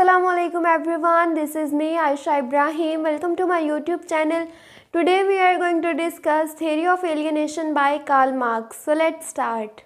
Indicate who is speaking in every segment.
Speaker 1: Aslam everyone this is me Ayesha Ibrahim welcome to my YouTube channel today we are going to discuss theory of alienation by Karl Marx so let start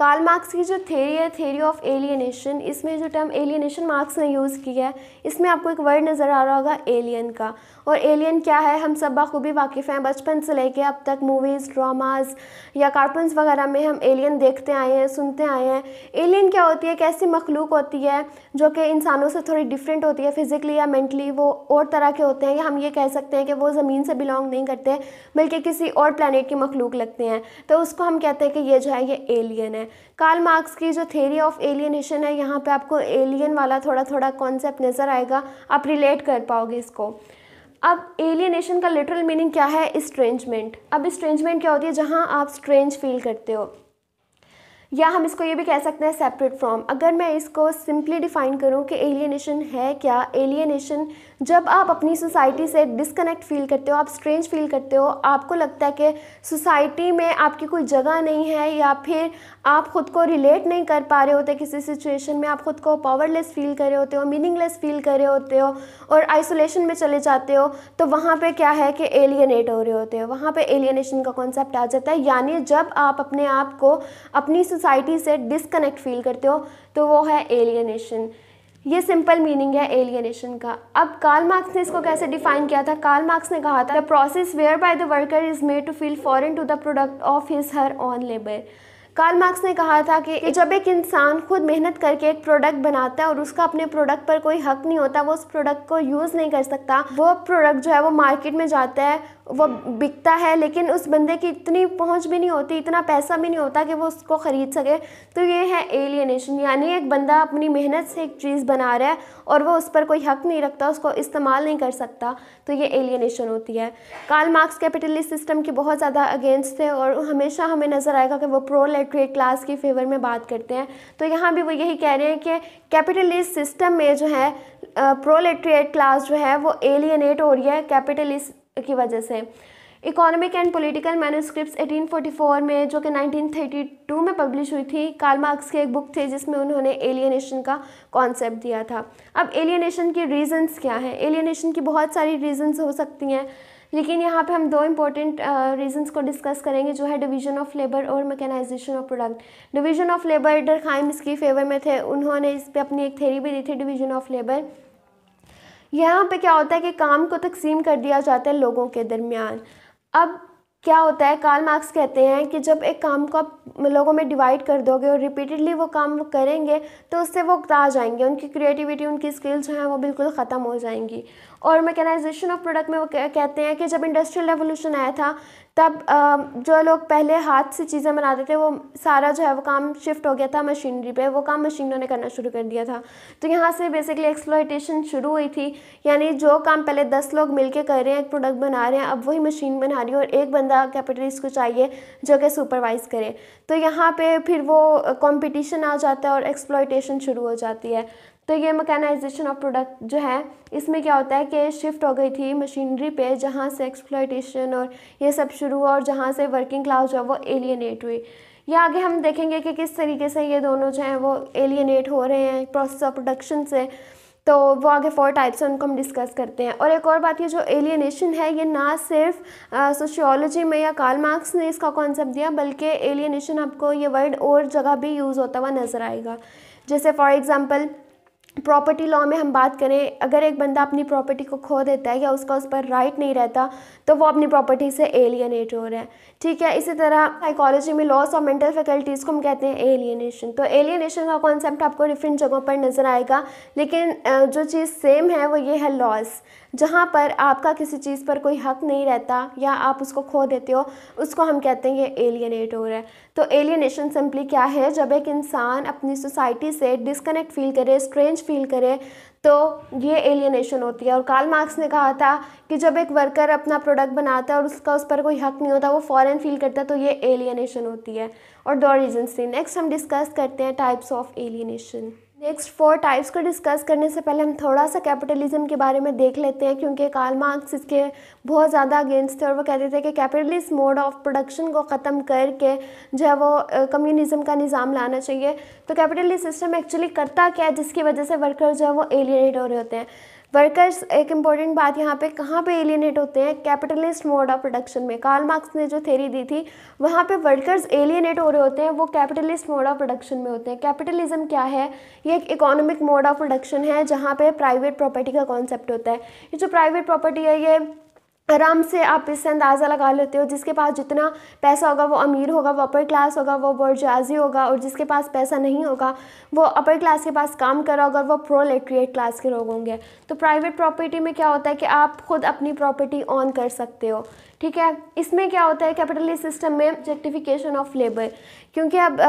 Speaker 1: Karl Marx की जो theory है theory of alienation इसमें जो term alienation Marx ने use किया है इसमें आपको एक वर्ड नज़र आ रहा होगा एलियन का और एलियन क्या है हम सब बाखूबी वाकिफ़ हैं बचपन से लेके अब तक मूवीज़ ड्रामाज या कार्टून्स वगैरह में हम एलियन देखते आए हैं सुनते आए हैं एलियन क्या होती है एक ऐसी मखलूक होती है जो कि इंसानों से थोड़ी डिफरेंट होती है फिज़िकली या मैंटली वो और तरह के होते हैं या हम ये कह सकते हैं कि वो ज़मीन से बिलोंग नहीं करते बल्कि किसी और प्लानट की मखलूक लगते हैं तो उसको हम कहते हैं कि ये जो है ये एलियन है कार्ल मार्क्स की जो थेरी ऑफ एलियनेशन है यहाँ पर आपको एलियन वाला थोड़ा थोड़ा कॉन्सेप्ट नज़र आएगा आप रिलेट कर पाओगे इसको अब एलियनेशन का लिटरल मीनिंग क्या है स्ट्रेंजमेंट अब स्ट्रेंजमेंट क्या होती है जहाँ आप स्ट्रेंज फील करते हो या हम इसको ये भी कह सकते हैं सेपरेट फ्रॉम अगर मैं इसको सिंपली डिफाइन करूँ कि एलियनेशन है क्या एलियनेशन जब आप अपनी सोसाइटी से डिसकनेक्ट फील करते हो आप स्ट्रेंज फील करते हो आपको लगता है कि सोसाइटी में आपकी कोई जगह नहीं है या फिर आप ख़ुद को रिलेट नहीं कर पा रहे होते किसी सिचुएशन में आप ख़ुद को पावरलेस फील कर रहे होते हो मीनिंगलेस फील कर रहे होते हो और आइसोलेशन में चले जाते हो तो वहाँ पर क्या है कि एलियनेट हो रहे होते हो वहाँ पर एलियनेशन का कॉन्सेप्ट आ जाता है यानी जब आप अपने आप को अपनी सोसाइटी से डिसकनेक्ट फील करते हो तो वो है एलियनेशन ये सिंपल मीनिंग है एलियनेशन का अब कार्ल मार्क्स ने इसको कैसे डिफाइन किया था कार्ल मार्क्स ने कहा था the process whereby the worker is made to feel foreign to the product of his her own labour Karl Marx ने कहा था कि जब एक इंसान खुद मेहनत करके एक प्रोडक्ट बनाता है और उसका अपने प्रोडक्ट पर कोई हक नहीं होता वो उस प्रोडक्ट को यूज़ नहीं कर सकता वो प्रोडक्ट जो है वो मार्केट में जाता है वो बिकता है लेकिन उस बंदे की इतनी पहुंच भी नहीं होती इतना पैसा भी नहीं होता कि वो उसको ख़रीद सके तो ये है एलियनेशन यानी एक बंदा अपनी मेहनत से एक चीज़ बना रहा है और वो उस पर कोई हक नहीं रखता उसको इस्तेमाल नहीं कर सकता तो ये एलियनेशन होती है कार्ल मार्क्स कैपिटलिस्ट सिस्टम के बहुत ज़्यादा अगेंस्ट थे और हमेशा हमें नज़र आएगा कि वो प्रोलेट्रेट क्लास की फेवर में बात करते हैं तो यहाँ भी वो यही कह रहे हैं कि कैपिटलिस्ट सिस्टम में जो है प्रोलेट्रेट क्लास जो है वो एलियनेट हो रही है कैपिटलिस्ट की वजह से इकोनॉमिक एंड पॉलिटिकल मैनुस्क्रिप्ट 1844 में जो कि 1932 में पब्लिश हुई थी कार्ल मार्क्स की एक बुक थी जिसमें उन्होंने एलियनेशन का कॉन्सेप्ट दिया था अब एलियनेशन की रीजंस क्या हैं एलियनेशन की बहुत सारी रीजंस हो सकती हैं लेकिन यहाँ पे हम दो इम्पॉर्टेंट रीजंस को डिस्कस करेंगे जो है डिवीजन ऑफ लेबर और mechanisation of product division of labour खाइम इसकी फेवर में थे उन्होंने इस पर अपनी एक थेरी भी दी थी डिवीजन ऑफ लेबर यहाँ पे क्या होता है कि काम को तकसीम कर दिया जाता है लोगों के दरमियान अब क्या होता है कार्ल मार्क्स कहते हैं कि जब एक काम को आप लोगों में डिवाइड कर दोगे और रिपीटेडली वो काम वो करेंगे तो उससे वो उकता जाएंगे उनकी क्रिएटिविटी उनकी स्किल्स जो हैं वो बिल्कुल ख़त्म हो जाएंगी और मैकेनाइजेशन ऑफ प्रोडक्ट में वो कहते हैं कि जब इंडस्ट्रियल रेवोल्यूशन आया था तब जो लोग पहले हाथ से चीज़ें बनाते थे वो सारा जो है वो काम शिफ्ट हो गया था मशीनरी पे वो काम मशीनों ने करना शुरू कर दिया था तो यहाँ से बेसिकली एक्सप्लोइटेशन शुरू हुई थी यानी जो काम पहले दस लोग मिलके कर रहे हैं एक प्रोडक्ट बना रहे हैं अब वही मशीन बना रही है और एक बंदा कैपिटलिस्ट को चाहिए जो कि सुपरवाइज करे तो यहाँ पर फिर वो कॉम्पिटिशन आ जाता है और एक्सप्लोइटेशन शुरू हो जाती है तो ये मकैनाइजेशन ऑफ प्रोडक्ट जो है इसमें क्या होता है कि शिफ्ट हो गई थी मशीनरी पे जहाँ से एक्सप्लाइटेशन और ये सब शुरू हुआ और जहाँ से वर्किंग क्लास जो है वो एलियनेट हुई या आगे हम देखेंगे कि किस तरीके से ये दोनों जो हैं वो एलियनेट हो रहे हैं प्रोसेस ऑफ प्रोडक्शन से तो वो आगे फोर टाइप्स हैं उनको हम डिस्कस करते हैं और एक और बात ये जो एलियनेशन है ये ना सिर्फ सोशियोलॉजी में या कार्ल मार्क्स ने इसका कॉन्सेप्ट दिया बल्कि एलियनेशन आपको ये वर्ड और जगह भी यूज़ होता हुआ नज़र आएगा जैसे फॉर एग्ज़ाम्पल प्रॉपर्टी लॉ में हम बात करें अगर एक बंदा अपनी प्रॉपर्टी को खो देता है या उसका उस पर राइट नहीं रहता तो वो अपनी प्रॉपर्टी से एलियनेट हो रहा है ठीक है इसी तरह साइकोलॉजी में लॉस और मेंटल फैकल्टीज़ को हम कहते हैं एलियनेशन तो एलियनेशन का कॉन्सेप्ट आपको डिफरेंट जगहों पर नज़र आएगा लेकिन जो चीज़ सेम है वो ये है लॉस जहाँ पर आपका किसी चीज़ पर कोई हक नहीं रहता या आप उसको खो देते हो उसको हम कहते हैं ये एलियनेट हो रहा है तो एलियनेशन सिंपली क्या है जब एक इंसान अपनी सोसाइटी से डिस्कनेक्ट फील करे स्ट्रेंज फील करे तो ये एलियनेशन होती है और कार्ल मार्क्स ने कहा था कि जब एक वर्कर अपना प्रोडक्ट बनाता है और उसका उस पर कोई हक नहीं होता वो फॉरेन फील करता है तो ये एलियनेशन होती है और दो रीजन थी नेक्स्ट हम डिस्कस करते हैं types of alienation next four types को डिस्कस करने से पहले हम थोड़ा सा कैपिटलिज्म के बारे में देख लेते हैं क्योंकि काल मार्क्स इसके बहुत ज़्यादा अगेंस्ट थे और वो कहते थे कि कैपिटलिस्ट मोड ऑफ प्रोडक्शन को ख़त्म करके जो है वो कम्युनिज्म का निज़ाम लाना चाहिए तो कैपिटलिस्ट सिस्टम एक्चुअली करता क्या है जिसकी वजह से वर्कर जो है वो एलिनेट हो रहे होते हैं वर्कर्स एक इम्पॉर्टेंट बात यहाँ पे कहाँ पे एलियनेट होते हैं कैपिटलिस्ट मोड ऑफ प्रोडक्शन में कार्ल मार्क्स ने जो थेरी दी थी वहाँ पे वर्कर्स एलियनेट हो रहे होते हैं वो कैपिटलिस्ट मोड ऑफ प्रोडक्शन में होते हैं कैपिटलिज्म क्या है ये एक इकोनॉमिक मोड ऑफ प्रोडक्शन है जहाँ पे प्राइवेट प्रॉपर्टी का कॉन्सेप्ट होता है ये जो प्राइवेट प्रॉपर्टी है ये आराम से आप इससे अंदाज़ा लगा लेते हो जिसके पास जितना पैसा होगा वो अमीर होगा वो अपर क्लास होगा वो बर्जाजी होगा और जिसके पास पैसा नहीं होगा वो अपर क्लास के पास काम कर होगा और वो प्रोलेट्रिएट क्लास के लोग होंगे तो प्राइवेट प्रॉपर्टी में क्या होता है कि आप खुद अपनी प्रॉपर्टी ऑन कर सकते हो ठीक है इसमें क्या होता है कैपिटलिस्ट सिस्टम में जस्टिफिकेशन ऑफ लेबर क्योंकि अब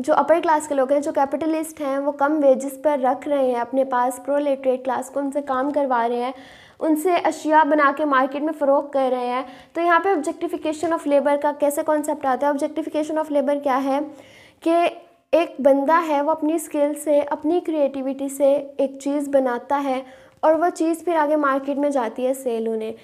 Speaker 1: जो अपर क्लास के लोग हैं जो कैपिटलिस्ट हैं वो कम वेजेस पर रख रहे हैं अपने पास प्रोलेट्रेट क्लास को उनसे काम करवा रहे हैं उनसे अशिया बना के मार्केट में फ़रोग कर रहे हैं तो यहाँ पे ऑब्जेक्टिफिकेशन ऑफ लेबर का कैसे कॉन्सेप्ट आता है ऑब्जेक्टिफिकेशन ऑफ लेबर क्या है कि एक बंदा है वो अपनी स्किल से अपनी क्रिएटिविटी से एक चीज़ बनाता है और वह चीज़ फिर आगे मार्केट में जाती है सेल होने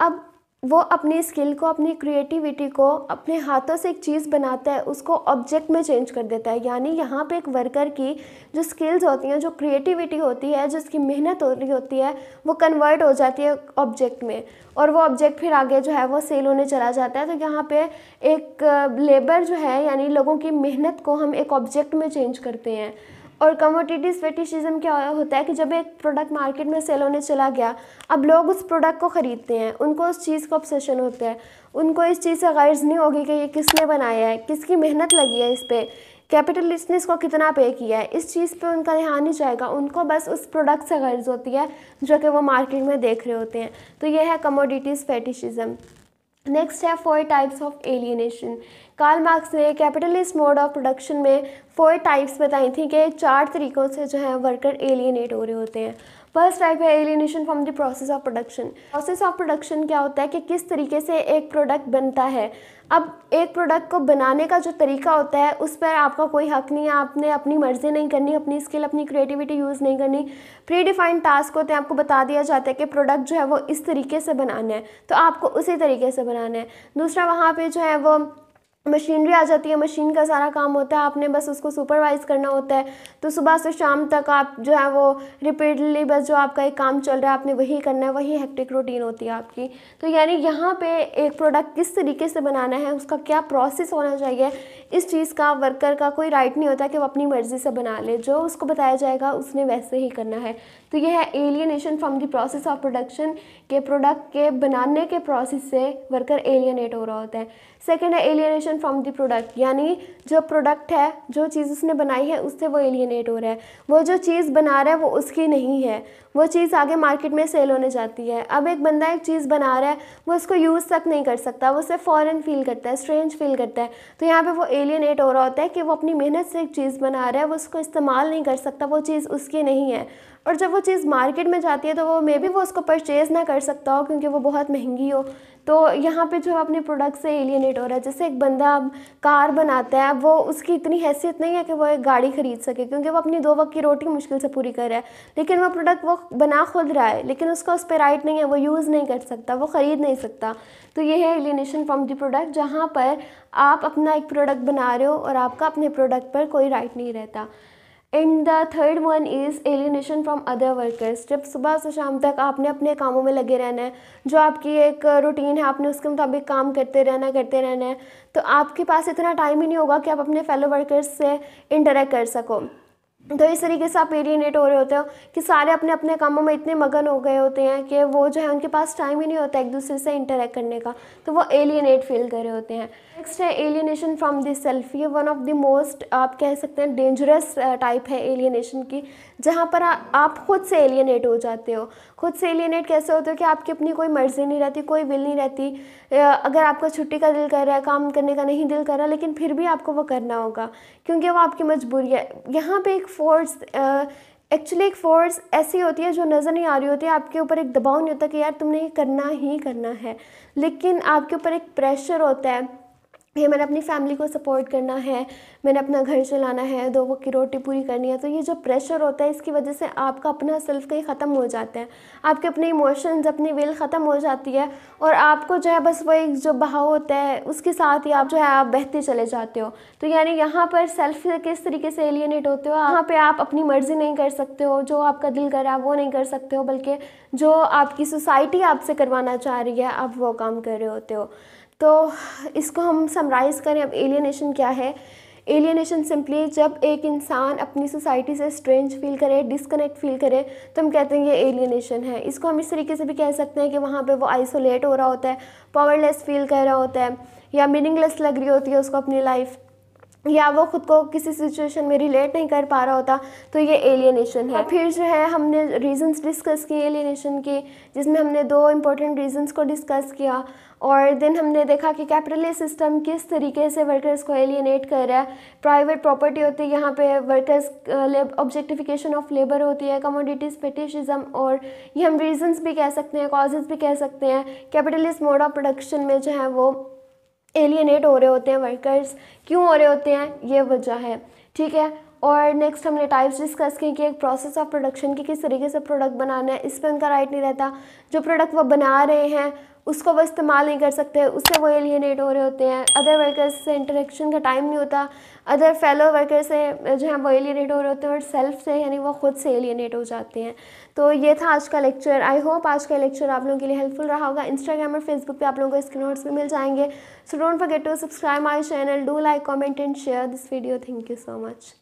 Speaker 1: अब वो अपनी स्किल को अपनी क्रिएटिविटी को अपने हाथों से एक चीज़ बनाता है उसको ऑब्जेक्ट में चेंज कर देता है यानी यहाँ पे एक वर्कर की जो स्किल्स होती हैं जो क्रिएटिविटी होती है जिसकी मेहनत हो रही होती है वो कन्वर्ट हो जाती है ऑब्जेक्ट में और वो ऑब्जेक्ट फिर आगे जो है वो सेल होने चला जाता है तो यहाँ पर एक लेबर जो है यानी लोगों की मेहनत को हम एक ऑब्जेक्ट में चेंज करते हैं और कमोडिटीज फेटिशिज्म क्या होता है कि जब एक प्रोडक्ट मार्केट में सेल होने चला गया अब लोग उस प्रोडक्ट को ख़रीदते हैं उनको उस चीज़ का ऑब्सेशन होता है उनको इस चीज़ से गर्ज नहीं होगी कि ये किसने बनाया है किसकी मेहनत लगी है इस पर कैपिटलिस्ट ने इसको कितना पे किया है इस चीज़ पे उनका ध्यान नहीं जाएगा उनको बस उस प्रोडक्ट से गर्ज होती है जो कि वो मार्केट में देख रहे होते हैं तो यह है कमोडिटीज़ फेटिशिज़म नेक्स्ट है four types of alienation Karl Marx ने कैपिटलिस्ट मोड ऑफ प्रोडक्शन में फोर टाइप्स बताई थी कि चार तरीक़ों से जो है वर्कर एलियनेट हो रहे होते हैं फर्स्ट टाइप है alienation from the process of production process of production क्या होता है कि किस तरीके से एक प्रोडक्ट बनता है अब एक प्रोडक्ट को बनाने का जो तरीका होता है उस पर आपका कोई हक नहीं है आपने अपनी मर्ज़ी नहीं करनी अपनी स्किल अपनी क्रिएटिविटी यूज़ नहीं करनी प्री डिफाइंड टास्क होते हैं आपको बता दिया जाता है कि प्रोडक्ट जो है वो इस तरीके से बनाना है तो आपको उसी तरीके से बनाना है दूसरा वहाँ पे जो है वो मशीनरी आ जाती है मशीन का सारा काम होता है आपने बस उसको सुपरवाइज करना होता है तो सुबह से शाम तक आप जो है वो रिपीटली बस जो आपका एक काम चल रहा है आपने वही करना है वही हेक्टिक रूटीन होती है आपकी तो यानी यहाँ पे एक प्रोडक्ट किस तरीके से बनाना है उसका क्या प्रोसेस होना चाहिए इस चीज़ का वर्कर का कोई राइट नहीं होता कि वो अपनी मर्ज़ी से बना ले जो उसको बताया जाएगा उसने वैसे ही करना है तो यह है alienation from the process of production के प्रोडक्ट के बनाने के प्रोसेस से वर्कर एलियनेट हो रहा होता है सेकेंड है एलियनेशन फ्रॉम द प्रोडक्ट यानी जो प्रोडक्ट है जो चीज़ उसने बनाई है उससे वो एलियनेट हो रहा है वो जो चीज़ बना रहा है वो उसकी नहीं है वो चीज़ आगे मार्केट में सेल होने जाती है अब एक बंदा एक चीज़ बना रहा है वो उसको यूज़ तक नहीं कर सकता वो उसे फॉरन फील करता है स्ट्रेंज फील करता है तो यहाँ पर वो एलियनेट हो रहा होता है कि वो अपनी मेहनत से एक चीज़ बना रहा है वो उसको इस्तेमाल नहीं कर सकता वो चीज़ उसकी नहीं है और जब वो चीज़ मार्केट में जाती है तो वो मे बी वो उसको परचेज़ ना कर सकता हो क्योंकि वो बहुत महंगी हो तो यहाँ पे जो अपने प्रोडक्ट से एलियनेट हो रहा है जैसे एक बंदा अब कार बनाता है वो उसकी इतनी हैसियत नहीं है कि वो एक गाड़ी ख़रीद सके क्योंकि वो अपनी दो वक्त की रोटी मुश्किल से पूरी कर रहा है लेकिन वो प्रोडक्ट वो बना खुद रहा है लेकिन उसका उस पर राइट नहीं है वो यूज़ नहीं कर सकता वो ख़रीद नहीं सकता तो ये है एलिनेशन फ्रॉम द प्रोडक्ट जहाँ पर आप अपना एक प्रोडक्ट बना रहे हो और आपका अपने प्रोडक्ट पर कोई राइट नहीं रहता and the third one is alienation from other workers जब सुबह से शाम तक आपने अपने कामों में लगे रहना है जो आपकी एक रूटीन है आपने उसके मुताबिक काम करते रहना करते रहना है तो आपके पास इतना टाइम ही नहीं होगा कि आप अपने फेलो वर्कर्स से इंटरेक्ट कर सको तो इस तरीके से आप एलिनेट हो रहे होते हो कि सारे अपने अपने कामों में इतने मगन हो गए होते हैं कि वो जो है उनके पास टाइम ही नहीं होता एक दूसरे से इंटरेक्ट करने का तो वो एलियनेट फील कर रहे होते हैं नेक्स्ट है एलिनेशन फ्रॉम दिस सेल्फ ये वन ऑफ द मोस्ट आप कह सकते हैं डेंजरस टाइप है एलियनेशन की जहाँ पर आ, आप खुद से एलियनेट हो जाते हो खुद से एलियनेट कैसे होते हो कि आपकी अपनी कोई मर्ज़ी नहीं रहती कोई विल नहीं रहती अगर आपका छुट्टी का दिल कर रहा है काम करने का नहीं दिल कर रहा लेकिन फिर भी आपको वो करना होगा क्योंकि वो आपकी मजबूरी है यहाँ पर एक फोर्स एक्चुअली uh, एक फोर्स ऐसी होती है जो नज़र नहीं आ रही होती है आपके ऊपर एक दबाव नहीं होता कि यार तुमने ये करना ही करना है लेकिन आपके ऊपर एक प्रेशर होता है ये मैंने अपनी फैमिली को सपोर्ट करना है मैंने अपना घर चलाना है दो वक्त की रोटी पूरी करनी है तो ये जो प्रेशर होता है इसकी वजह से आपका अपना सेल्फ कहीं ख़त्म हो जाता है आपके अपने इमोशंस अपनी विल ख़त्म हो जाती है और आपको जो है बस वो एक जो बहाव होता है उसके साथ ही आप जो है आप बहते चले जाते हो तो यानी यहाँ पर सेल्फ किस तरीके से एलियनेट होते हो यहाँ पर आप अपनी मर्ज़ी नहीं कर सकते हो जो आपका दिल कर रहा है वो नहीं कर सकते हो बल्कि जो आपकी सोसाइटी आपसे करवाना चाह रही है आप वो काम कर रहे होते हो तो इसको हम समराइज़ करें अब एलियनेशन क्या है एलियनेशन सिंपली जब एक इंसान अपनी सोसाइटी से स्ट्रेंज फील करे डिसकनेक्ट फील करे तो हम कहते हैं ये एलियनेशन है इसको हम इस तरीके से भी कह सकते हैं कि वहाँ पे वो आइसोलेट हो रहा होता है पावरलेस फील कर रहा होता है या मीनिंगलेस लग रही होती है उसको अपनी लाइफ या वो खुद को किसी सिचुएशन में रिलेट नहीं कर पा रहा होता तो ये एलियनेशन है फिर जो है हमने रीजंस डिस्कस किए एलियनेशन की जिसमें हमने दो इम्पोर्टेंट रीजंस को डिस्कस किया और देन हमने देखा कि कैपिटलिस्ट सिस्टम किस तरीके से वर्कर्स को एलियनेट कर रहा है प्राइवेट प्रॉपर्टी होती है यहाँ पे वर्कर्स ऑब्जेक्टिफिकेशन ऑफ लेबर होती है कमोडिटीज़ पेटिशिज्म और ये हम रीजंस भी कह सकते हैं कॉजेज़ भी कह सकते हैं कैपिटलिस्ट मोड ऑफ प्रोडक्शन में जो है वो एलियनेट हो रहे होते हैं वर्कर्स क्यों हो रहे होते हैं ये वजह है ठीक है और नेक्स्ट हमने टाइप्स डिस्कस किए कि एक प्रोसेस ऑफ प्रोडक्शन की किस तरीके से प्रोडक्ट बनाना है इस पर उनका राइट नहीं रहता जो प्रोडक्ट वो बना रहे हैं उसको वो इस्तेमाल नहीं कर सकते उससे वो एलियनेट हो रहे होते हैं अदर वर्कर्स से इंटरेक्शन का टाइम नहीं होता अदर फेलो वर्कर से जो है वो एलियनेट हो रहे होते हैं और सेल्फ से यानी वो खुद से एलियनेट हो जाते हैं तो ये था आज का लेक्चर आई होप आज का लेक्चर आप लोगों के लिए हेल्पफुल रहा होगा इंस्टाग्राम और फेसबुक पे आप लोगों को इसके नोट्स भी मिल जाएंगे so don't forget to subscribe my channel do like comment and share this video thank you so much